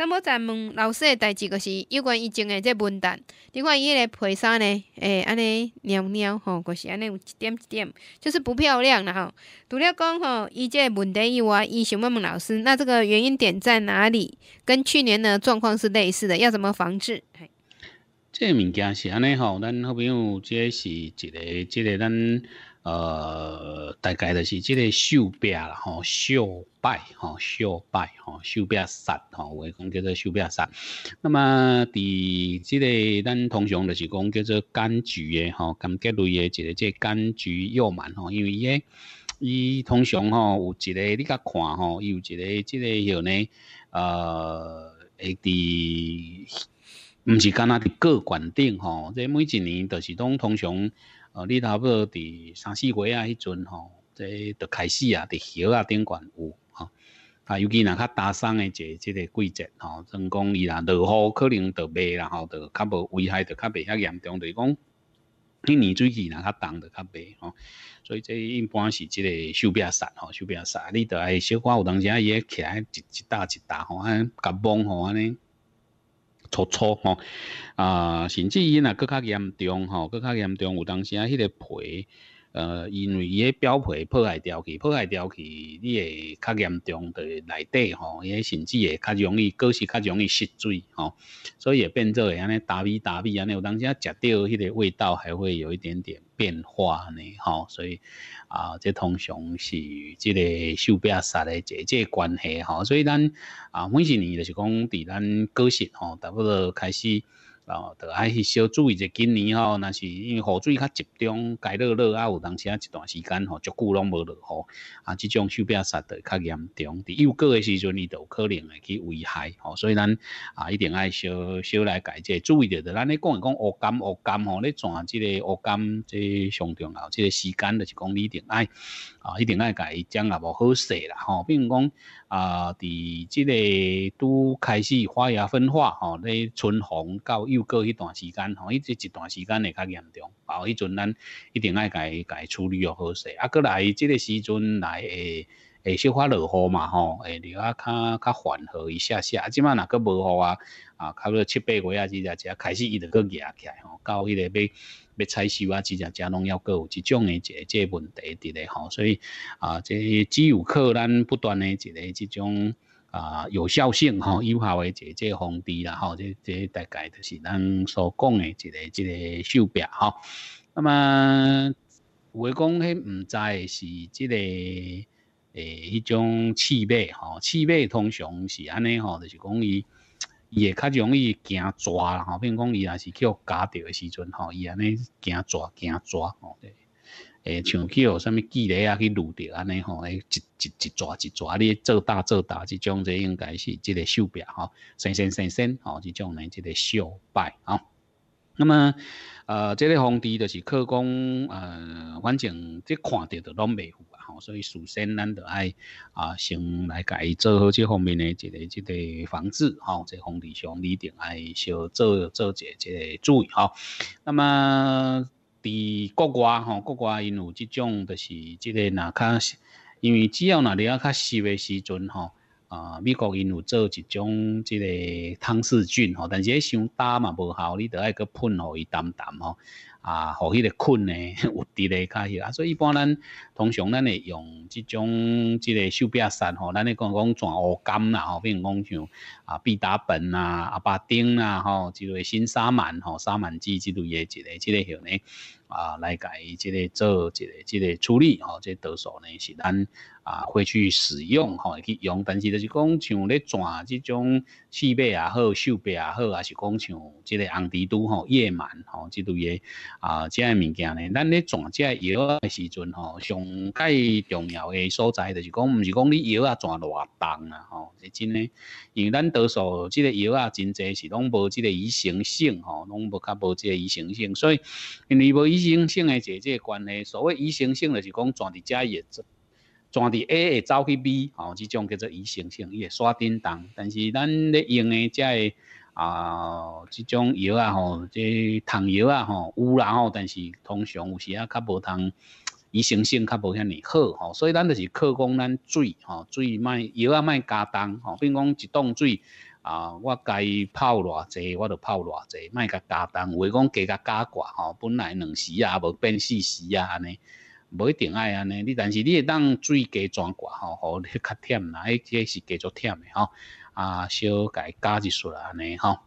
咱目在问老师诶代志，就是有关疫情诶这问题。你看伊迄个配衫呢，诶，安尼鸟鸟吼，就是安尼有一点一点，就是不漂亮了吼。除了讲吼，伊这问题以外，伊想问问老师，那这个原因点在哪里？跟去年的状况是类似的，要怎么防治？嘿，这物件是安尼吼，咱好朋友即是一个，这个咱。呃，大概就是即个绣饼啦，吼，绣拜，吼，绣拜，吼，绣饼杀，吼，会讲叫做绣饼杀。那么第即个咱通常就是讲叫做柑橘的，吼，柑橘类的一个即柑橘药蛮，吼，因为伊伊通常吼有一个你较看吼，伊有一个即个叫呢，呃，会伫毋是干那伫个管顶，吼，即每一年都是拢通常。哦，你差不多伫三四月啊，迄阵吼，即就开始啊，伫叶啊、顶管有吼，啊，尤其若较打霜的即个季节吼，成讲伊若落雨可能就袂啦吼，就较无危害，就较袂遐严重，就是讲，汝泥水气若较重就较袂吼，所以这一般是即个收瘪沙吼，收瘪沙，你着爱小可有当时伊也起来一一大一大吼，安甲摸吼安尼。粗糙吼，啊，甚至伊若更较严重吼，更较严重，有当时啊，迄个皮。呃，因为伊个表皮破坏掉去，破坏掉去，你会较严重的内底吼，伊个甚至会较容易果实较容易失水吼，所以会变做会安尼打味打味安尼，有当时啊食到迄个味道还会有一点点变化呢吼，所以啊，这通常是即个手壁杀的这这关系吼，所以咱啊每一年就是讲伫咱过食吼，差不多开始。哦，就爱去小注意者。今年吼，若是因为雨水较集中，该落落啊，有当时啊一段时间吼，足久拢无落雨，啊，即种手表杀得较严重。伫幼个时阵，伊都可能会去危害哦，所以咱啊，一定爱小小来改者注意着。咱咧讲讲乌柑，乌柑吼，咧转即个恶即个上重要，即个时间就是讲你定爱。啊，一定爱甲伊讲啊，无好势啦吼。比如讲啊，伫即个拄开始发芽分化吼，咧春红到幼过迄段时间吼，伊即一段时间会较严重。啊，迄阵咱一定爱甲伊处理哦，好势。啊，过来即个时阵来会会小可落雨嘛吼，会你啊较较缓和一下下。啊，即摆若个无雨啊？啊，差不多七八月啊，即只只开始伊着个芽起来吼，到迄个尾。要采收啊，即只加拢要各有即种诶，一个即个问题伫咧吼，所以啊，即只有靠咱不断的一个即种啊有效性吼，有效诶一个防治啦吼，即即大概就是咱所讲诶一个即个手表吼。那么话讲，迄毋知是即个诶迄种刺猬吼，刺猬通常是安尼吼，就是讲伊。伊会较容易惊蛇啦，吼，比如讲伊若是去互咬着诶时阵，吼，伊安尼惊蛇惊蛇吼，对，哎，像去互啥物鱼类啊去撸着安尼吼，一、一、一蛇一蛇，你做大、做大，即种即应该是即个手表吼，新生新生吼，即种呢即个小拜啊。那么，呃，即个皇帝就是靠讲，呃，反正即看着着拢袂。所以，首先咱就爱啊，先来甲伊做好这方面的一个、一个防治吼，个防治上一定爱小做做一、一注意吼。那么，伫国外吼，国外因有这种，就是这个哪较，因为只要哪里啊较湿的时阵吼，啊，美国因有做一种这个汤氏菌吼，但是咧伤干嘛无效，你得爱去喷互伊淡淡吼。啊，互迄个困呢，有伫咧，较迄啊，所以一般咱通常咱会用即种即个手柄伞吼，咱咧讲讲全乌干啦，吼，比如讲像。啊，必达本啊，阿巴丁啊，吼，之类新沙满吼，沙满剂之类诶一个，即个许呢，啊，来伊这个做，一个即个处理，吼，这多数呢是咱啊会去使用，吼，去用，但是就是讲像咧转即种器备也好，秀表也好，还是讲像即个红迪都吼，夜满吼，之类诶啊，这个物件呢，咱咧转这个药诶时阵吼，上介重要诶所在，就是讲，毋是讲你药啊转偌重啊，吼，是真诶，因为咱多数即个药啊，真侪是拢无即个医生性吼，拢无较无即个医生性，所以因为无医生性的一个关系，所谓医生性就是讲，全伫遮也做，全伫 A 诶走去 B 吼，即种叫做医生性，伊会刷叮当。但是咱咧用的遮个啊，即种药啊吼，即糖药啊吼，有啦吼，但是通常有时啊较无通。伊生性较无遐尼好吼，所以咱就是靠讲咱水吼，水卖药啊卖加重吼，比如讲一桶水啊，我该泡偌济，我就泡偌济，卖甲加重，话讲加甲加寡吼，本来两时啊无变四时啊安尼，无一定爱安尼，你但是你当水加全寡吼，吼你较忝啦，迄这是继续忝诶吼，啊，小改加一撮安尼哈，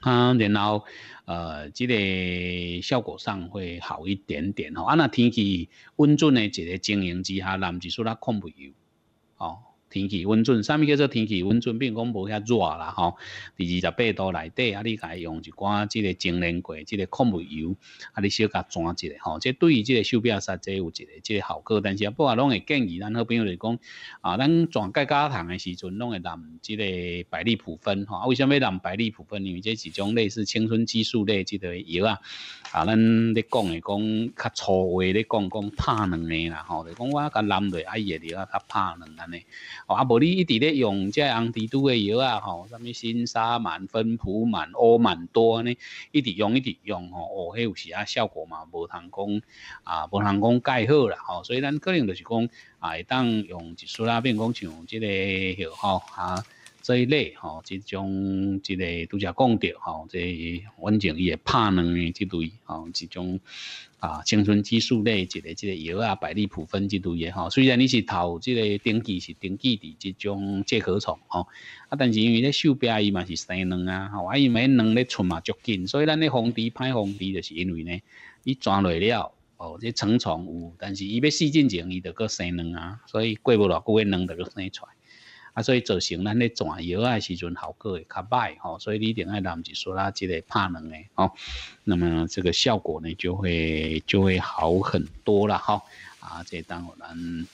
啊，然后。呃，即个效果上会好一点点吼，啊，那天气温准的，一个经营之下，难指数它控不油，哦，天气温准，啥物叫做天气温准？比如讲无遐热啦，吼，第二十八度内底啊，你家用一寡即个蒸脸过，即个矿物油，啊，你小甲转一下，吼，即对于即个手表杀剂有一个即个效果。但是啊，不过拢会建议咱好朋友来讲啊，咱转介加糖的时阵，拢会淋即个百利普芬吼。为虾米淋百利普芬？因为这是一种类似青春激素类即个药啊。啊，咱咧讲诶讲较粗话咧讲，讲拍卵个啦，吼，就讲我甲冷落啊，伊个就较拍卵安尼。啊，无你一直咧用这红蜘蛛的药啊，吼、哦，物新沙满、芬普满、欧满多安尼，一直用一直用吼，哦，迄有时啊效果嘛无通讲啊，无通讲介好啦，吼、所以咱可能著是讲啊，会当用一丝仔变讲像即、个个吼、啊。这一类吼，即种即个都则讲着吼，即阮就伊会拍卵的即类吼，即种啊青春激素类一个即个药啊，百利普芬即类诶吼。虽然你是头即个登记是登记伫即种介壳虫吼，啊，但是因为咧手壁伊嘛是生卵啊，吼，啊伊每卵咧出嘛足紧，所以咱咧防治歹防治就是因为呢，伊钻落了哦，即成虫有，但是伊要死进前，伊着搁生卵啊，所以过无偌久嘅卵着搁生出。啊，所以造成咱咧转油啊时阵果会较歹吼。所以你定下男子说啦，即个怕冷诶吼。那么这个效果呢，就会就会好很多了哈。啊，这当我们，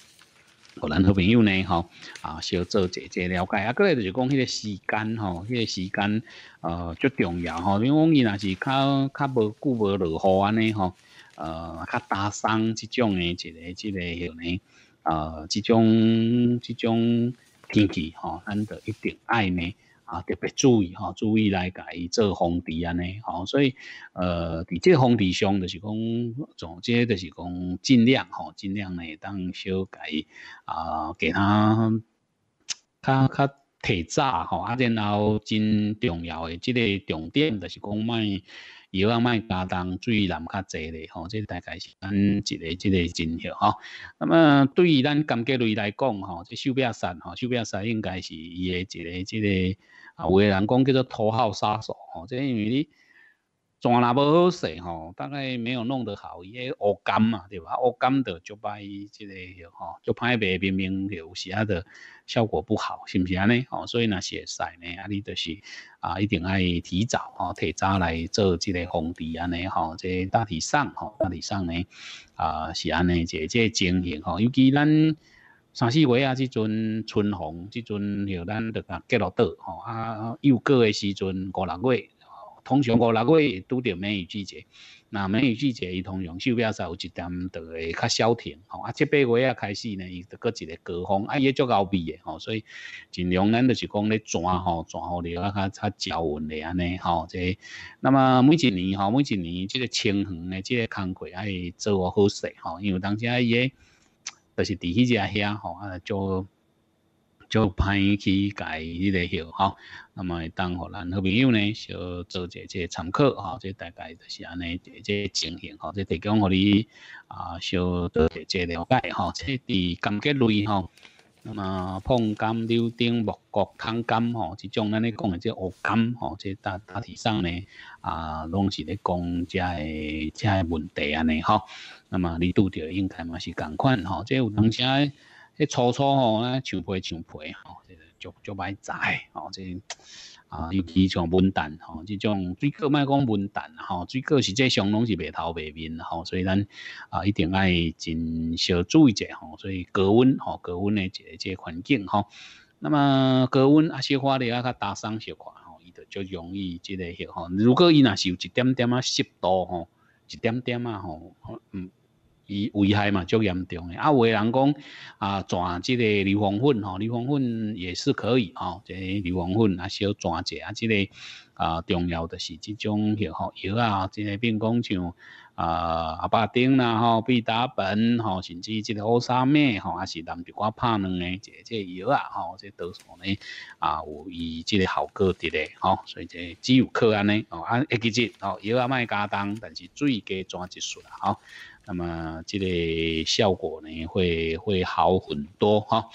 我咱好朋友呢，吼，啊，小做姐姐了解啊。个咧就是讲，迄个时间吼，迄个时间呃，足重要吼。因为伊若是较较无久无落雨安尼吼，呃，较打伤即种诶，一个一个迄种，呃，即种即种。天气吼，咱着一定爱呢啊，特别注意吼，注意来改做防治安尼吼。所以呃，伫这防治上就是讲，总结就是讲，尽量吼，尽量呢当修改啊，给他较较提早吼，啊，然后真重要诶，即个重点就是讲卖。有啊，卖搭档水难较侪嘞，吼，这大概是咱一个、一个真相吼。那么对于咱甘结类来讲，吼，这手表山吼，手表山应该是伊个一个、一个啊，有人讲叫做头号杀手，吼，这因为你。做啦无好势吼，大概没有弄得好，伊个乌干嘛，对吧？乌干的就怕伊即个吼，就怕白冰冰有有啊的效果不好，是毋是安尼？吼，所以呢，防晒呢，啊，你就是啊，一定爱提早吼，提早来做即个防治安尼吼，即大体上吼，大体上呢啊是安尼一个即情形吼，尤其咱三四月啊，即阵春风，即阵吼，咱着甲结落倒吼，啊又过个时阵五六月。通常五六个拄着梅雨季节，那梅雨季节伊通常手表上有一点就会较消停吼，啊，七八月啊开始呢，伊就搁一个高峰，啊，也足牛逼诶吼，所以尽量咱就是讲咧抓吼，抓好咧啊，较较较稳咧安尼吼，这那么每一年吼，每一年即个清明诶，即个工课还会做啊好势吼，因为当时啊也就是伫迄只遐吼啊做。就歹去介迄个号吼，那么当互咱好朋友呢，小做一下参考吼，即大概就是安尼，即情形吼，即提供互你啊，小做一下了解吼。即伫柑橘类吼，那么碰柑、流丁、木瓜、糖柑吼，即种咱咧讲诶即恶柑吼，即大大体上呢啊，拢是咧讲遮诶遮诶问题安尼吼。那么你拄着应该嘛是共款吼，即有当下。迄初臭吼，啊，上皮上皮吼，就就歹栽吼，这啊尤其像蚊蛋吼，即种水高卖讲蚊蛋吼，最高实际上拢是白头白面吼，所以咱啊一定爱真少注意者吼，所以高温吼，高温的这这环境吼，那么高温啊，小花的啊，较打伤小管吼，伊就就容易即个血吼，如果伊若是有一点点啊湿度吼，一点点啊吼，嗯。伊危害嘛，足严重诶。啊，有人讲啊，转即个硫磺粉吼，硫磺粉也是可以吼，即硫磺粉啊，小转一下啊，即个啊，重要的是即种药啊，即个，比讲像。啊，阿巴丁啦吼，必达本吼，甚至即个乌沙蜜吼，还是南一瓜拍两个，即个药啊吼，即个药呢啊，有伊即个效果的咧吼，所以即只有靠安尼哦，按一剂，药啊卖加当，但是最多抓一算啦吼，那么即个效果呢会会好很多哈。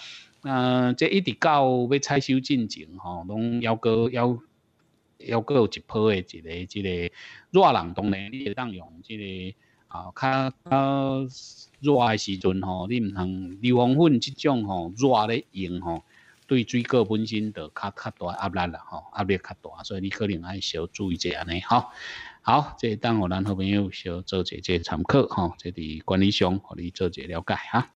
嗯，这一直到要采收进程吼，拢要过要。要有一批的，一个即个热人，当然你会当用即个啊，较较热诶时阵吼，你毋通硫磺粉即种吼热咧用吼，对水果本身就较较大压力啦吼，压力较大，所以你可能爱小注意一下尼吼。好，即当互咱好朋友小做一下参考吼，即伫管理上互你做者了解哈。